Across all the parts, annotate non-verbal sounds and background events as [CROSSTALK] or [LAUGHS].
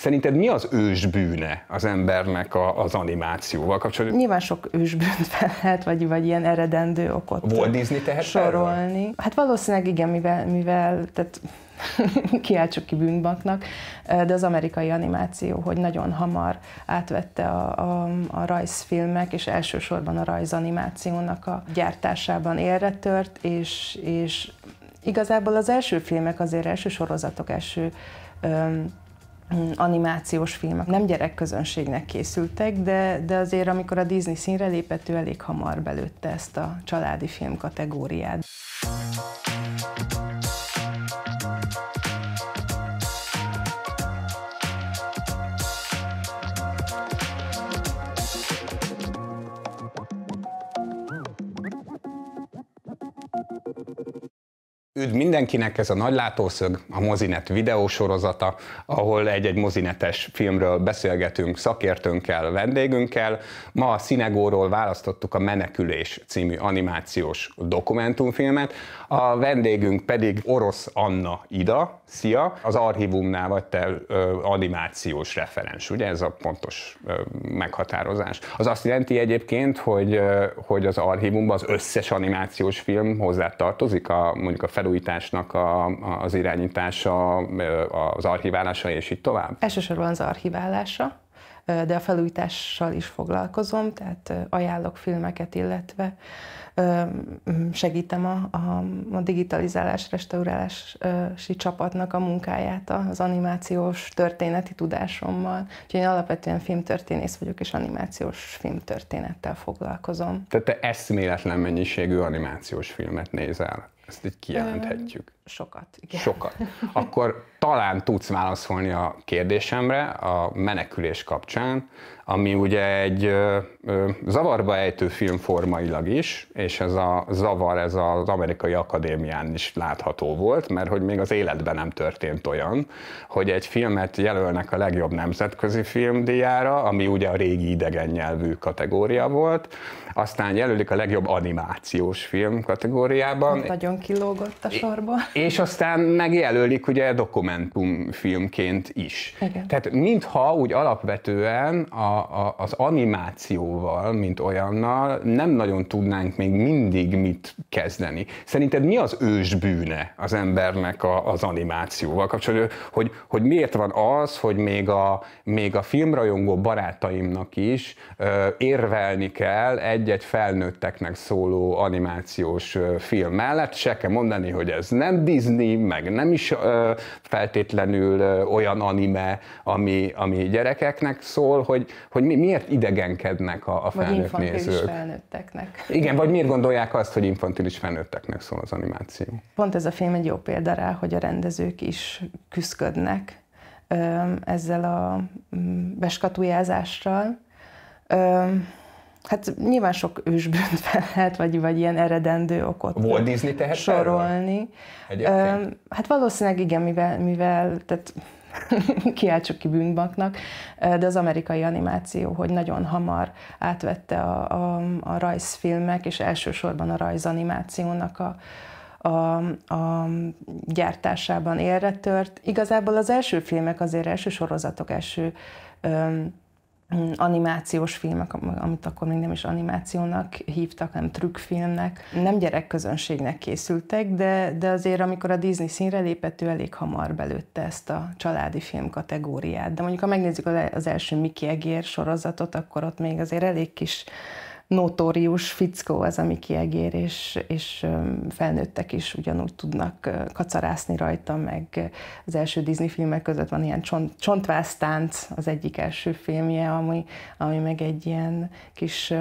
Szerinted mi az ősbűne az embernek a, az animációval kapcsolatban? Nyilván sok ősbűnt fel [LAUGHS] lehet, vagy, vagy ilyen eredendő okot Walt Disney tehet sorolni. Erről? Hát valószínűleg igen, mivel, mivel tehát [LAUGHS] kiáltsuk ki bűnbanknak, de az amerikai animáció, hogy nagyon hamar átvette a, a, a rajzfilmek, és elsősorban a rajzanimációnak a gyártásában élre tört, és, és igazából az első filmek, azért első sorozatok, első öm, animációs filmek nem gyerekközönségnek készültek, de, de azért amikor a Disney színre lépett, ő elég hamar belőtte ezt a családi film kategóriát. Üdv mindenkinek, ez a Nagy Látószög, a Mozinet videósorozata, ahol egy-egy mozinetes filmről beszélgetünk szakértőnkkel, vendégünkkel. Ma a Szinegóról választottuk a Menekülés című animációs dokumentumfilmet, a vendégünk pedig Orosz Anna Ida, szia, az archívumnál vagy te ö, animációs referens, ugye ez a pontos ö, meghatározás. Az azt jelenti egyébként, hogy, ö, hogy az archívumban az összes animációs film hozzá tartozik, a, mondjuk a felújításnak a, a, az irányítása, az archiválása és így tovább? Elsősorban az archiválása, de a felújítással is foglalkozom, tehát ajánlok filmeket, illetve segítem a, a, a digitalizálás, restaurálási csapatnak a munkáját az animációs történeti tudásommal. Úgyhogy én alapvetően filmtörténész vagyok, és animációs filmtörténettel foglalkozom. Tehát te eszméletlen mennyiségű animációs filmet nézel. Ezt így kijelenthetjük. Sokat. Igen. Sokat. Akkor talán tudsz válaszolni a kérdésemre a menekülés kapcsán, ami ugye egy ö, ö, zavarba ejtő film formailag is, és ez a zavar ez az amerikai akadémián is látható volt, mert hogy még az életben nem történt olyan, hogy egy filmet jelölnek a legjobb nemzetközi filmdíjára, ami ugye a régi idegen nyelvű kategória volt, aztán jelölik a legjobb animációs film kategóriában. Nagyon kilógott a sorba. És aztán megjelölik ugye dokumentumfilmként is. Igen. Tehát mintha úgy alapvetően a, a, az animációval, mint olyannal nem nagyon tudnánk még mindig mit kezdeni. Szerinted mi az ős bűne az embernek a, az animációval kapcsolatban? Hogy, hogy miért van az, hogy még a, még a filmrajongó barátaimnak is ö, érvelni kell egy-egy felnőtteknek szóló animációs film mellett, se kell mondani, hogy ez nem Disney, meg nem is ö, feltétlenül ö, olyan anime, ami, ami gyerekeknek szól, hogy, hogy mi, miért idegenkednek a, a felnőtt vagy nézők. felnőtteknek. Igen, vagy miért gondolják azt, hogy infantilis felnőtteknek szól az animáció. Pont ez a film egy jó példa rá, hogy a rendezők is küzdködnek ezzel a mm, beskatujázással. Hát nyilván sok ősbűnt fel [LAUGHS] lehet, vagy, vagy ilyen eredendő okot Walt Disney tehet sorolni. Ö, hát valószínűleg igen, mivel, mivel tehát [LAUGHS] kiáltsuk ki bűnbanknak, de az amerikai animáció, hogy nagyon hamar átvette a, a, a rajzfilmek, és elsősorban a rajzanimációnak a, a, a gyártásában élre tört. Igazából az első filmek, azért első sorozatok, első öm, Mm, animációs filmek, amit akkor még nem is animációnak hívtak, hanem trükkfilmnek. Nem gyerekközönségnek készültek, de, de azért amikor a Disney színre lépett, ő elég hamar belőtte ezt a családi film kategóriát. De mondjuk, ha megnézzük az első Mickey Egér sorozatot, akkor ott még azért elég kis notórius fickó az, ami kiegér, és, és felnőttek is ugyanúgy tudnak kacarászni rajta, meg az első Disney filmek között van ilyen csont, Csontvásztánc, az egyik első filmje, ami, ami meg egy ilyen kis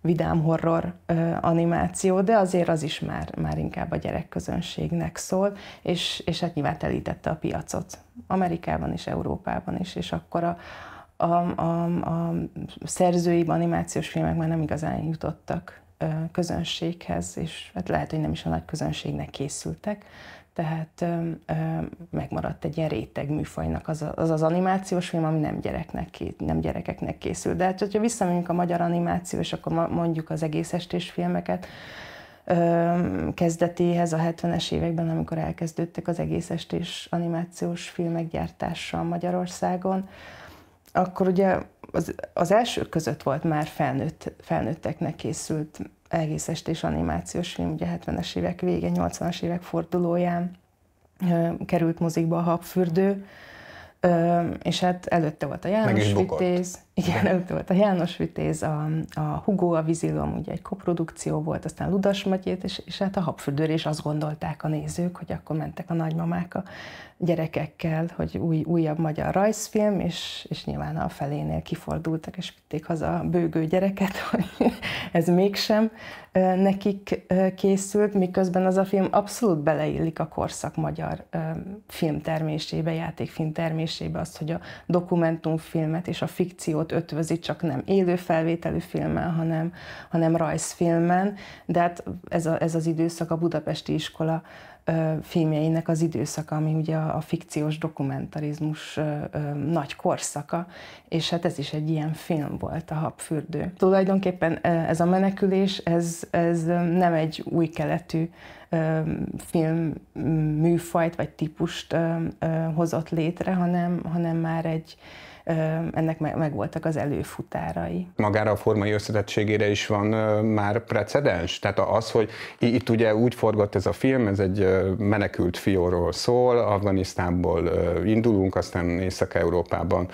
vidám horror animáció, de azért az is már, már inkább a gyerekközönségnek szól, és, és hát nyilván telítette a piacot. Amerikában is, Európában is, és akkor a, a, a, a szerzői animációs filmek már nem igazán jutottak közönséghez, és hát lehet, hogy nem is a nagy közönségnek készültek, tehát ö, ö, megmaradt egy ilyen réteg műfajnak az, a, az az animációs film, ami nem, gyereknek, nem gyerekeknek készült. De hát, hogyha visszamegyünk a magyar animáció, és akkor mondjuk az egész estés filmeket, ö, kezdetéhez a 70-es években, amikor elkezdődtek az egész estés animációs filmek gyártása Magyarországon, akkor ugye az, az első között volt már felnőtt, felnőtteknek készült egész estés animációs film, ugye 70-es évek vége, 80-as évek fordulóján került mozikba a habfürdő, és hát előtte volt a János Vitéz. Igen, előtte volt a János Vitéz, a, a Hugo, a Vizilom, ugye egy koprodukció volt, aztán Ludas Matyét, és, és hát a habfürdőr, és azt gondolták a nézők, hogy akkor mentek a nagymamák a gyerekekkel, hogy új, újabb magyar rajzfilm, és, és nyilván a felénél kifordultak, és vitték haza a bőgő gyereket, [LAUGHS] hogy ez mégsem nekik készült, miközben az a film abszolút beleillik a korszak magyar filmtermésébe, játékfilm termésébe, azt, hogy a dokumentumfilmet és a fikciót ötvözi, csak nem élő felvételű filmmel, hanem, hanem rajzfilmen, de hát ez, a, ez az időszak a budapesti iskola filmjeinek az időszaka, ami ugye a fikciós dokumentarizmus nagy korszaka, és hát ez is egy ilyen film volt, a habfürdő. Tulajdonképpen ez a menekülés, ez, ez nem egy új keletű film műfajt vagy típust hozott létre, hanem, hanem már egy ennek megvoltak az előfutárai. Magára a formai összetettségére is van már precedens? Tehát az, hogy itt ugye úgy forgott ez a film, ez egy menekült fióról szól, Afganisztánból indulunk, aztán Észak-Európában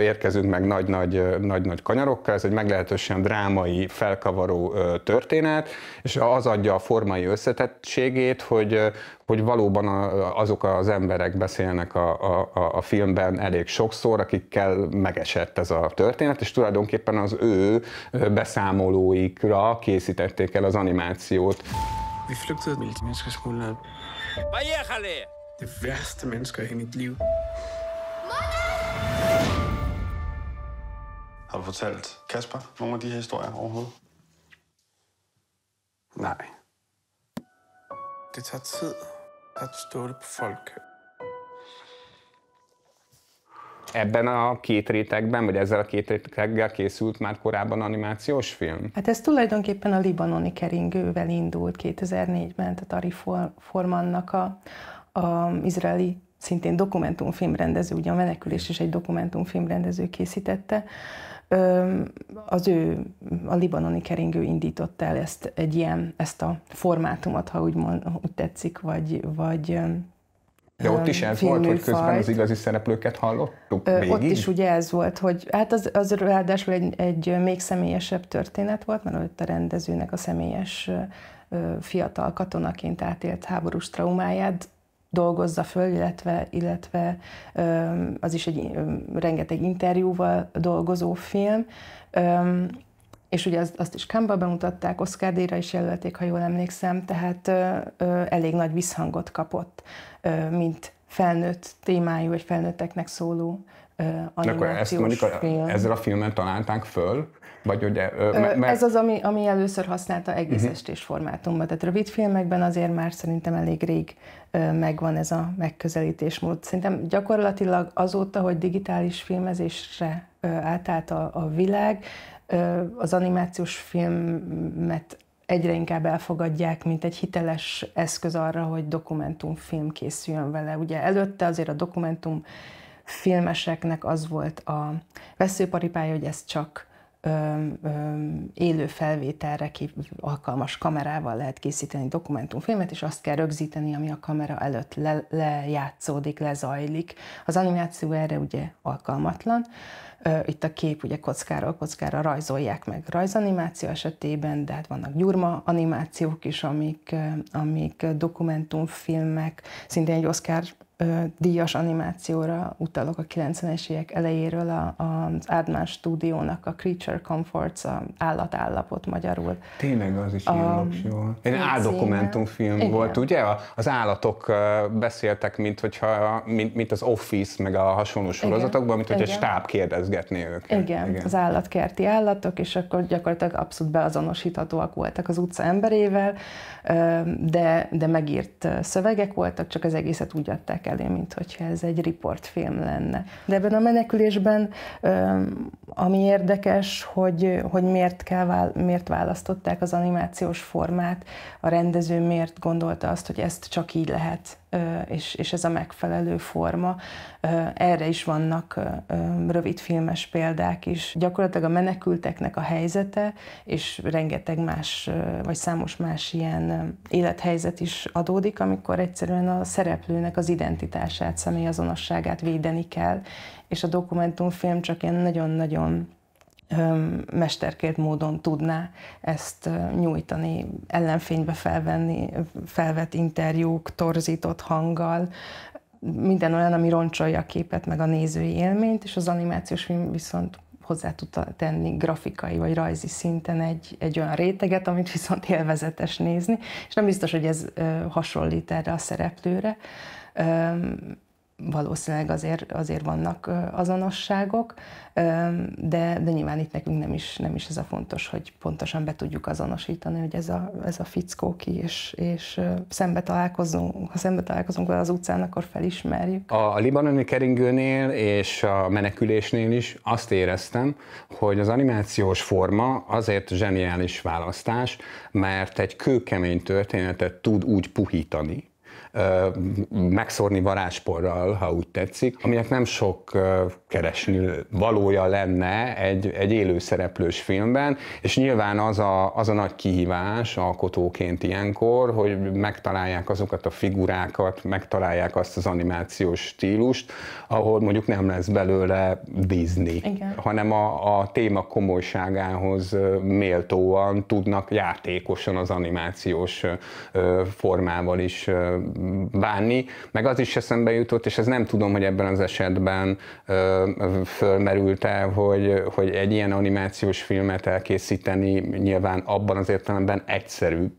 érkezünk meg nagy-nagy, nagy-nagy kanyarokkal, ez egy meglehetősen drámai, felkavaró történet, és az adja a formai összetettségét, hogy, hogy valóban a, azok az emberek beszélnek a, a, a filmben elég sokszor, akikkel megesett ez a történet, és tulajdonképpen az ő beszámolóikra készítették el az animációt. Mi Har du fortalt Kasper nogle af de her historier overhovedet? Nej det tager tid at stole på folk. Ebben a két rétegben, vagy ezzel a két réteggel készült már korábban animációs film? Hát ez tulajdonképpen a libanoni keringővel indult 2004-ben, tehát Ari Formannak a, a izraeli szintén dokumentumfilmrendező, ugye a menekülés is egy dokumentumfilmrendező készítette, az ő, a libanoni keringő indított el ezt, egy ilyen, ezt a formátumot, ha úgy, mond, úgy tetszik, vagy, vagy de ott is ez volt, hogy közben fajt. az igazi szereplőket hallottuk Ö, Ott is ugye ez volt, hogy hát az, az ráadásul egy, egy még személyesebb történet volt, mert ott a rendezőnek a személyes fiatal katonaként átélt háborús traumáját dolgozza föl, illetve, illetve az is egy rengeteg interjúval dolgozó film. És ugye azt, azt is Kámba bemutatták, Oscar díjra is jelölték, ha jól emlékszem, tehát elég nagy visszhangot kapott, mint felnőtt témájú, vagy felnőtteknek szóló animációs Akkor ezt mondjuk a, film. ezzel a filmen találták föl? Vagy ugye, ö, mert... Ez az, ami, ami először használta egész uh-huh. estés formátumban. Tehát rövid filmekben azért már szerintem elég rég megvan ez a megközelítésmód. Szerintem gyakorlatilag azóta, hogy digitális filmezésre átállt a, a világ, az animációs filmet egyre inkább elfogadják, mint egy hiteles eszköz arra, hogy dokumentumfilm készüljön vele. Ugye előtte azért a dokumentum filmeseknek az volt a veszőparipája, hogy ez csak Öm, öm, élő felvételre ki, alkalmas kamerával lehet készíteni dokumentumfilmet, és azt kell rögzíteni, ami a kamera előtt le, lejátszódik, lezajlik. Az animáció erre ugye alkalmatlan. itt a kép ugye kockáról kockára rajzolják meg rajzanimáció esetében, de hát vannak gyurma animációk is, amik, amik dokumentumfilmek, szintén egy Oscar díjas animációra utalok a 90-es évek elejéről a, az Ádmán stúdiónak a Creature Comforts, a állatállapot magyarul. Tényleg az is a, jó. Egy áldokumentumfilm Igen. volt, ugye? Az állatok beszéltek, mint, hogyha, mint, mint az Office, meg a hasonló sorozatokban, mint hogy egy stáb kérdezgetné őket. Igen. Igen, az állatkerti állatok, és akkor gyakorlatilag abszolút beazonosíthatóak voltak az utca emberével, de, de megírt szövegek voltak, csak az egészet úgy adták elé, mint hogyha ez egy riportfilm lenne. De ebben a menekülésben ami érdekes, hogy, hogy miért, kell, miért választották az animációs formát, a rendező miért gondolta azt, hogy ezt csak így lehet és, és ez a megfelelő forma. Erre is vannak rövidfilmes példák is. Gyakorlatilag a menekülteknek a helyzete, és rengeteg más, vagy számos más ilyen élethelyzet is adódik, amikor egyszerűen a szereplőnek az identitását, személyazonosságát védeni kell, és a dokumentumfilm csak ilyen nagyon-nagyon mesterkért módon tudná ezt nyújtani, ellenfénybe felvenni, felvett interjúk, torzított hanggal, minden olyan, ami roncsolja a képet, meg a nézői élményt, és az animációs film viszont hozzá tudta tenni grafikai vagy rajzi szinten egy, egy olyan réteget, amit viszont élvezetes nézni, és nem biztos, hogy ez hasonlít erre a szereplőre, valószínűleg azért, azért vannak azonosságok, de, de nyilván itt nekünk nem is, nem is ez a fontos, hogy pontosan be tudjuk azonosítani, hogy ez a, ez a fickó ki, és, és szembe találkozunk, ha szembe találkozunk vele az utcán, akkor felismerjük. A, a libanoni keringőnél és a menekülésnél is azt éreztem, hogy az animációs forma azért zseniális választás, mert egy kőkemény történetet tud úgy puhítani, megszórni varázsporral, ha úgy tetszik, aminek nem sok keresni valója lenne egy, egy élő szereplős filmben, és nyilván az a, az a nagy kihívás alkotóként ilyenkor, hogy megtalálják azokat a figurákat, megtalálják azt az animációs stílust, ahol mondjuk nem lesz belőle Disney, Igen. hanem a, a téma komolyságához méltóan tudnak játékosan az animációs formával is bánni, meg az is eszembe jutott, és ez nem tudom, hogy ebben az esetben fölmerült el, hogy, hogy egy ilyen animációs filmet elkészíteni nyilván abban az értelemben egyszerűbb,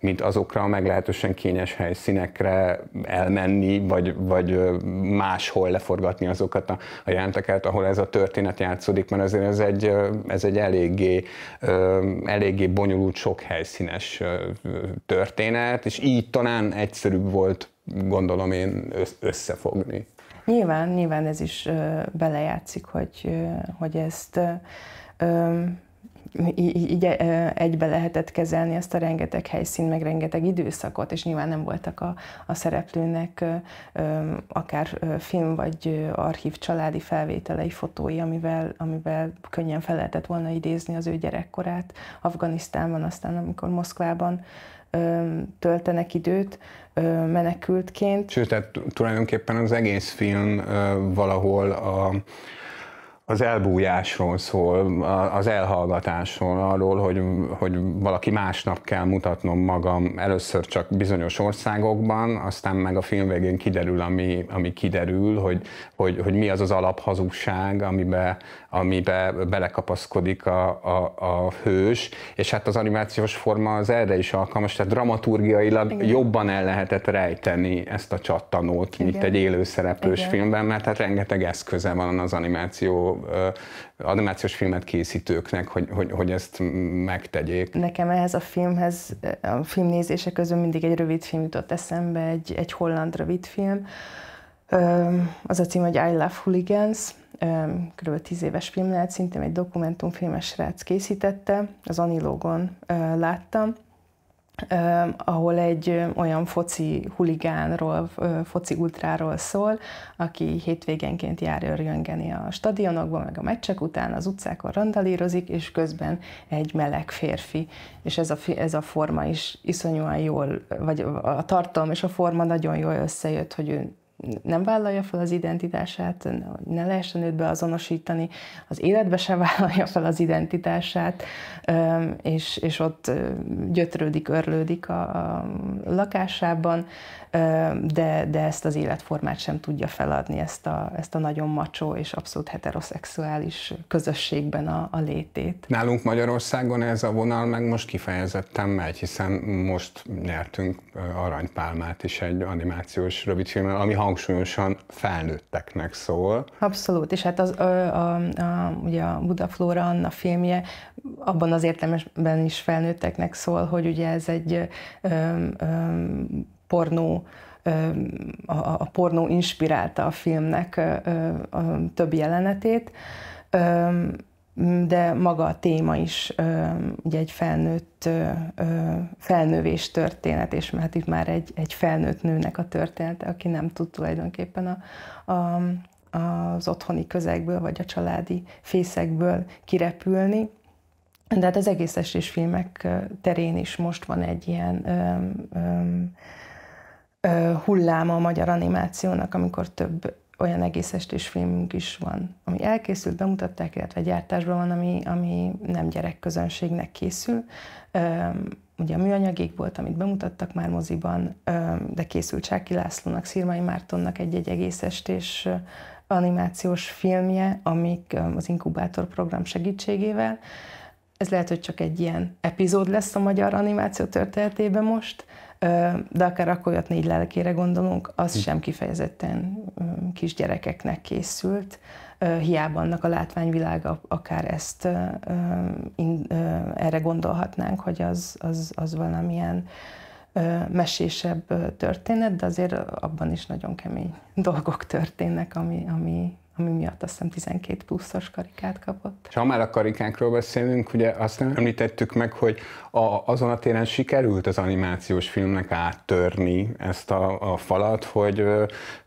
mint azokra a meglehetősen kényes helyszínekre elmenni, vagy, vagy máshol leforgatni azokat a, a jelenteket, ahol ez a történet játszódik, mert azért ez egy, ez egy eléggé, eléggé bonyolult, sok helyszínes történet, és így talán egyszerűbb volt, gondolom én, összefogni. Nyilván, nyilván ez is belejátszik, hogy, hogy ezt így, így egybe lehetett kezelni ezt a rengeteg helyszín, meg rengeteg időszakot, és nyilván nem voltak a, a szereplőnek akár film vagy archív családi felvételei, fotói, amivel, amivel könnyen fel lehetett volna idézni az ő gyerekkorát Afganisztánban, aztán amikor Moszkvában töltenek időt menekültként. Sőt, tehát tulajdonképpen az egész film valahol a az elbújásról szól, az elhallgatásról, arról, hogy, hogy valaki másnak kell mutatnom magam először csak bizonyos országokban, aztán meg a film végén kiderül, ami, ami kiderül, hogy, hogy, hogy mi az az alaphazugság, amibe, amibe belekapaszkodik a, a, a hős, és hát az animációs forma az erre is alkalmas, tehát dramaturgiailag Igen. jobban el lehetett rejteni ezt a csattanót, Igen. mint egy élőszereplős Igen. filmben, mert hát rengeteg eszköze van az animáció animációs filmet készítőknek, hogy, hogy, hogy ezt megtegyék. Nekem ehhez a filmhez, a filmnézése közül mindig egy rövid film jutott eszembe, egy, egy holland rövid film. Az a cím, hogy I Love Hooligans, kb. 10 éves film lehet, szintén egy dokumentumfilmes srác készítette, az Anilógon láttam, ahol egy olyan foci huligánról, foci ultráról szól, aki hétvégenként jár örjöngeni a stadionokban, meg a meccsek után, az utcákon randalírozik, és közben egy meleg férfi. És ez a, ez a forma is iszonyúan jól, vagy a tartalom és a forma nagyon jól összejött, hogy ő nem vállalja fel az identitását, ne lehessen őt beazonosítani, az életbe se [LAUGHS] vállalja fel az identitását, és, és ott gyötrődik, örlődik a, a lakásában, de, de ezt az életformát sem tudja feladni, ezt a, ezt a nagyon macsó és abszolút heteroszexuális közösségben a, a létét. Nálunk Magyarországon ez a vonal meg most kifejezetten megy, hiszen most nyertünk aranypálmát is egy animációs rövidfilm, ami hang hangsúlyosan felnőtteknek szól. Abszolút, és hát az, a, a, a, ugye a Flora Anna filmje abban az értelemben is felnőtteknek szól, hogy ugye ez egy öm, öm, pornó a, a pornó inspirálta a filmnek a több jelenetét de maga a téma is ugye egy felnőtt felnővés történet, és hát itt már egy, egy felnőtt nőnek a története, aki nem tud tulajdonképpen a, a, az otthoni közegből, vagy a családi fészekből kirepülni. De hát az egész estés filmek terén is most van egy ilyen öm, öm, hulláma a magyar animációnak, amikor több olyan egész estés filmünk is van, ami elkészült, bemutatták, illetve gyártásban van, ami, ami nem gyerekközönségnek készül. Ugye a műanyagék volt, amit bemutattak már moziban, de készült Csáki Lászlónak, Szirmai Mártonnak egy-egy egész estés animációs filmje, amik az inkubátor program segítségével. Ez lehet, hogy csak egy ilyen epizód lesz a magyar animáció történetében most, de akár akkor jött négy lelkére gondolunk, az hm. sem kifejezetten kisgyerekeknek készült, hiába annak a látványvilága, akár ezt erre gondolhatnánk, hogy az, az, az valamilyen mesésebb történet, de azért abban is nagyon kemény [LAUGHS] dolgok történnek, ami, ami ami miatt azt hiszem 12 pluszos karikát kapott. És ha már a karikákról beszélünk, ugye azt nem említettük meg, hogy a, azon a téren sikerült az animációs filmnek áttörni ezt a, a falat, hogy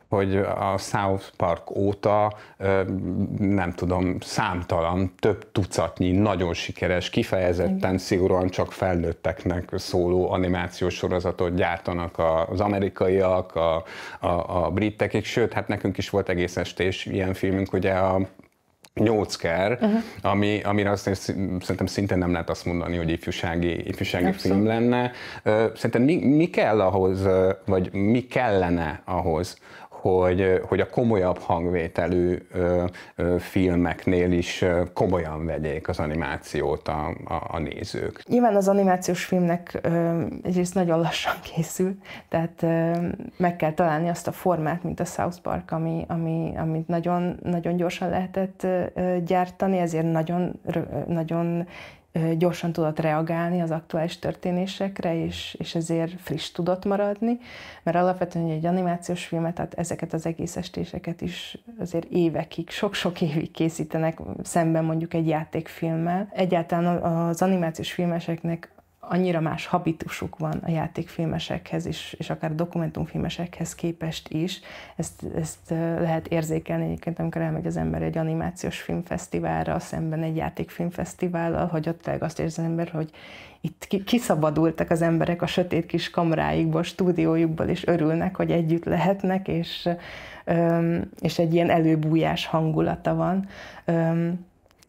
hogy a South Park óta nem tudom, számtalan, több tucatnyi, nagyon sikeres, kifejezetten szigorúan csak felnőtteknek szóló animációs sorozatot gyártanak az amerikaiak, a, a, a britek, és sőt, hát nekünk is volt egész estés ilyen filmünk, ugye a nyócker, uh-huh. ami, amire azt szerintem szintén nem lehet azt mondani, hogy ifjúsági, ifjúsági film lenne. Szerintem mi, mi kell ahhoz, vagy mi kellene ahhoz, hogy, hogy a komolyabb hangvételű ö, ö, filmeknél is komolyan vegyék az animációt a, a, a nézők. Nyilván az animációs filmnek ö, egyrészt nagyon lassan készül, tehát ö, meg kell találni azt a formát, mint a South Park, ami, ami, amit nagyon, nagyon gyorsan lehetett ö, gyártani, ezért nagyon, rö, nagyon gyorsan tudott reagálni az aktuális történésekre, és, és ezért friss tudott maradni, mert alapvetően egy animációs filmet, tehát ezeket az egész estéseket is azért évekig, sok-sok évig készítenek szemben mondjuk egy játékfilmmel. Egyáltalán az animációs filmeseknek annyira más habitusuk van a játékfilmesekhez is, és akár a dokumentumfilmesekhez képest is. Ezt, ezt lehet érzékelni egyébként, amikor elmegy az ember egy animációs filmfesztiválra, szemben egy játékfilmfesztivállal, hogy ott tényleg azt érzi az ember, hogy itt kiszabadultak az emberek a sötét kis kamráikból, stúdiójukból, és örülnek, hogy együtt lehetnek, és, és egy ilyen előbújás hangulata van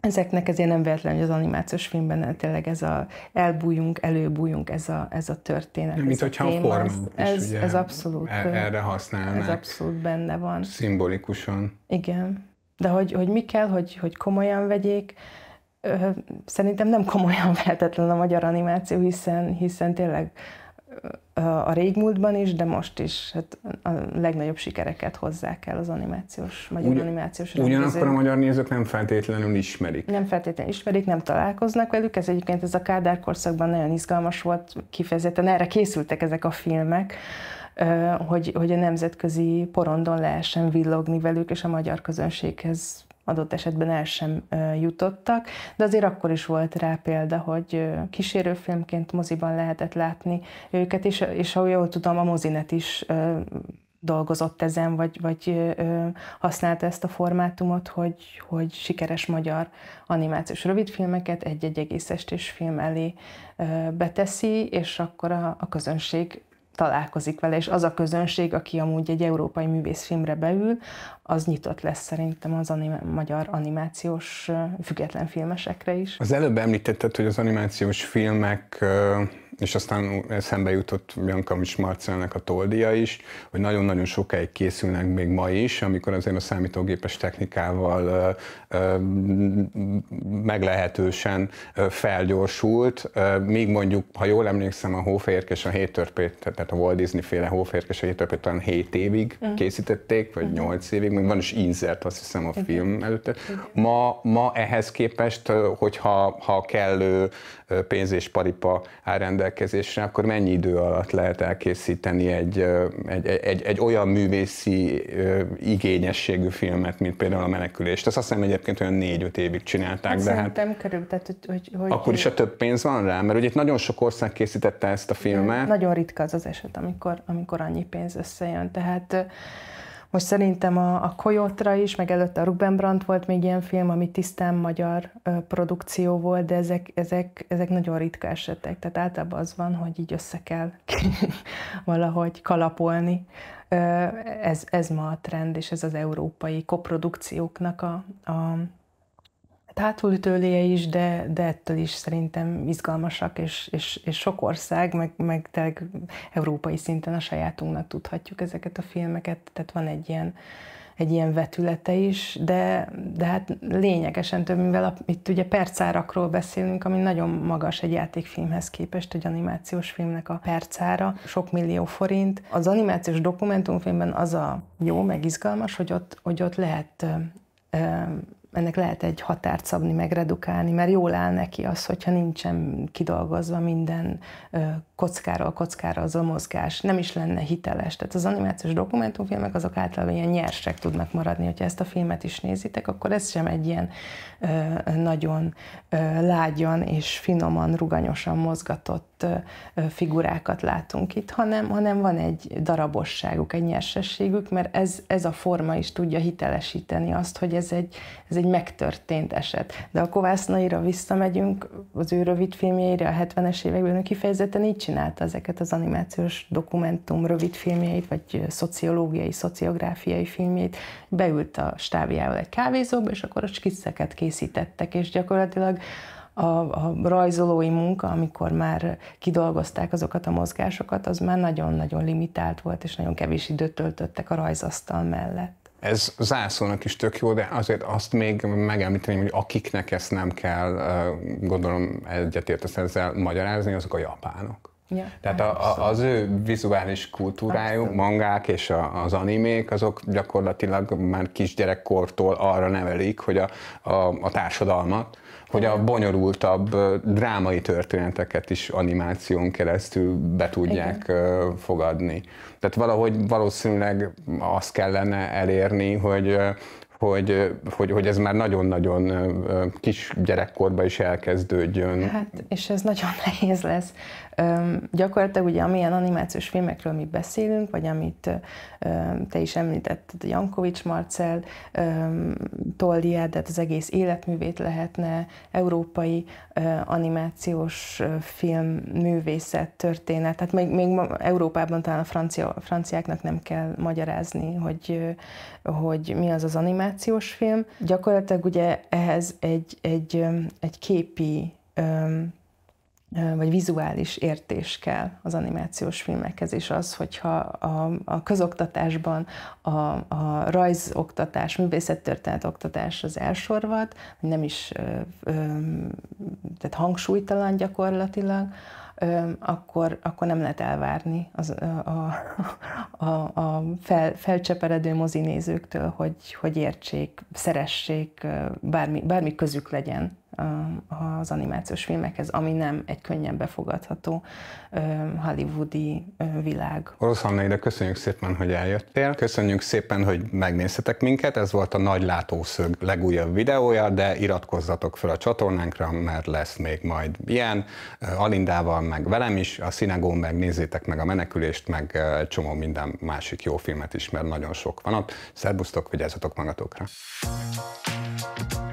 Ezeknek ezért nem véletlen, hogy az animációs filmben tényleg ez a elbújunk, előbújunk, ez a, ez a történet. Mint hogyha a, téma, a formát ez, is ez, ugye ez abszolút, e- erre használnak. Ez abszolút benne van. Szimbolikusan. Igen. De hogy, hogy mi kell, hogy, hogy komolyan vegyék, szerintem nem komolyan [LAUGHS] vehetetlen a magyar animáció, hiszen, hiszen tényleg a régmúltban is, de most is hát a legnagyobb sikereket hozzák el az animációs, magyar Ugyan, animációs rendezők. Ugyanakkor a magyar nézők nem feltétlenül ismerik. Nem feltétlenül ismerik, nem találkoznak velük. Ez egyébként ez a Kádár korszakban nagyon izgalmas volt, kifejezetten erre készültek ezek a filmek, hogy, hogy a nemzetközi porondon lehessen villogni velük, és a magyar közönséghez adott esetben el sem jutottak, de azért akkor is volt rá példa, hogy kísérőfilmként moziban lehetett látni őket, és, és ahogy jól tudom, a mozinet is dolgozott ezen, vagy, vagy használta ezt a formátumot, hogy, hogy sikeres magyar animációs rövidfilmeket egy-egy egész estés film elé beteszi, és akkor a, a közönség találkozik vele, és az a közönség, aki amúgy egy európai művészfilmre beül, az nyitott lesz szerintem az anima- magyar animációs független filmesekre is. Az előbb említetted, hogy az animációs filmek és aztán eszembe jutott Jankavics Marcelnek a toldia is, hogy nagyon-nagyon sokáig készülnek még ma is, amikor azért a számítógépes technikával meglehetősen felgyorsult, míg mondjuk, ha jól emlékszem, a Hóférkes a Hétörpét, tehát a Walt Disney féle Hóférkes a Hétörpét talán 7 évig mm. készítették, vagy 8 mm-hmm. évig, még van is inzert, azt hiszem a film előtte. Ma, ma ehhez képest, hogyha ha kellő pénz és paripa áll rendelkezésre, akkor mennyi idő alatt lehet elkészíteni egy, egy, egy, egy olyan művészi igényességű filmet, mint például a menekülést. Ezt azt hiszem egyébként olyan négy-öt évig csinálták. Hát de hát szerintem hát, körül, tehát hogy, hogy, hogy... Akkor is a több pénz van rá? Mert ugye itt nagyon sok ország készítette ezt a filmet. Nagyon ritka az az eset, amikor, amikor annyi pénz összejön. Tehát most szerintem a, a Koyotra is, meg előtte a Ruben Brandt volt még ilyen film, ami tisztán magyar ö, produkció volt, de ezek, ezek, ezek nagyon ritka esetek. Tehát általában az van, hogy így össze kell [LAUGHS] valahogy kalapolni. Ö, ez, ez ma a trend, és ez az európai koprodukcióknak a, a hátulütőléje is, de, de ettől is szerintem izgalmasak, és, és, és sok ország, meg, meg tényleg európai szinten a sajátunknak tudhatjuk ezeket a filmeket, tehát van egy ilyen, egy ilyen vetülete is, de, de hát lényegesen több, mivel a, itt ugye percárakról beszélünk, ami nagyon magas egy játékfilmhez képest, egy animációs filmnek a percára, sok millió forint. Az animációs dokumentumfilmben az a jó, meg izgalmas, hogy ott, hogy ott lehet ennek lehet egy határt szabni, meg redukálni, mert jól áll neki az, hogyha nincsen kidolgozva minden kockáról kockára az a mozgás, nem is lenne hiteles. Tehát az animációs dokumentumfilmek azok általában ilyen nyersek tudnak maradni. Ha ezt a filmet is nézitek, akkor ez sem egy ilyen nagyon lágyan és finoman, ruganyosan mozgatott megszokott figurákat látunk itt, hanem, hanem van egy darabosságuk, egy nyersességük, mert ez, ez a forma is tudja hitelesíteni azt, hogy ez egy, ez egy megtörtént eset. De a Kovásznaira visszamegyünk, az ő rövid filmjeire a 70-es években ő kifejezetten így csinálta ezeket az animációs dokumentum rövid filmjeit, vagy szociológiai, szociográfiai filmjeit. Beült a stábjával egy kávézóba, és akkor a skisszeket készítettek, és gyakorlatilag a, a rajzolói munka, amikor már kidolgozták azokat a mozgásokat, az már nagyon-nagyon limitált volt, és nagyon kevés időt töltöttek a rajzasztal mellett. Ez zászlónak is tök jó, de azért azt még megemlíteném, hogy akiknek ezt nem kell, gondolom egyetértesz ezzel magyarázni, azok a japánok. Ja, Tehát a, a, az ő vizuális kultúrájuk, mangák és a, az animék, azok gyakorlatilag már kisgyerekkortól arra nevelik, hogy a, a, a társadalmat, hogy a bonyolultabb drámai történeteket is animáción keresztül be tudják Igen. fogadni. Tehát valahogy valószínűleg azt kellene elérni, hogy hogy, hogy, hogy ez már nagyon-nagyon kis gyerekkorban is elkezdődjön. Hát, és ez nagyon [LAUGHS] nehéz lesz gyakorlatilag ugye amilyen animációs filmekről mi beszélünk, vagy amit te is említetted, Jankovics Marcel, Toldiát, tehát az egész életművét lehetne, európai animációs film, művészet, történet, tehát még, még Európában talán a francia, franciáknak nem kell magyarázni, hogy, hogy mi az az animációs film. Gyakorlatilag ugye ehhez egy, egy, egy képi vagy vizuális értés kell az animációs filmekhez, és az, hogyha a, a közoktatásban a, a rajzoktatás, művészettörténet oktatás az elsorvad, nem is ö, ö, tehát hangsúlytalan gyakorlatilag, ö, akkor, akkor nem lehet elvárni az, a, a, a fel, felcseperedő mozinézőktől, hogy, hogy értsék, szeressék, bármi, bármi közük legyen az animációs filmekhez, ami nem egy könnyen befogadható hollywoodi világ. Orosz Anna, ide köszönjük szépen, hogy eljöttél. Köszönjük szépen, hogy megnéztetek minket. Ez volt a Nagy Látószög legújabb videója, de iratkozzatok fel a csatornánkra, mert lesz még majd ilyen. Alindával, meg velem is, a Szinagón meg nézzétek meg a menekülést, meg csomó minden másik jó filmet is, mert nagyon sok van ott. Szerbusztok, vigyázzatok magatokra! thank you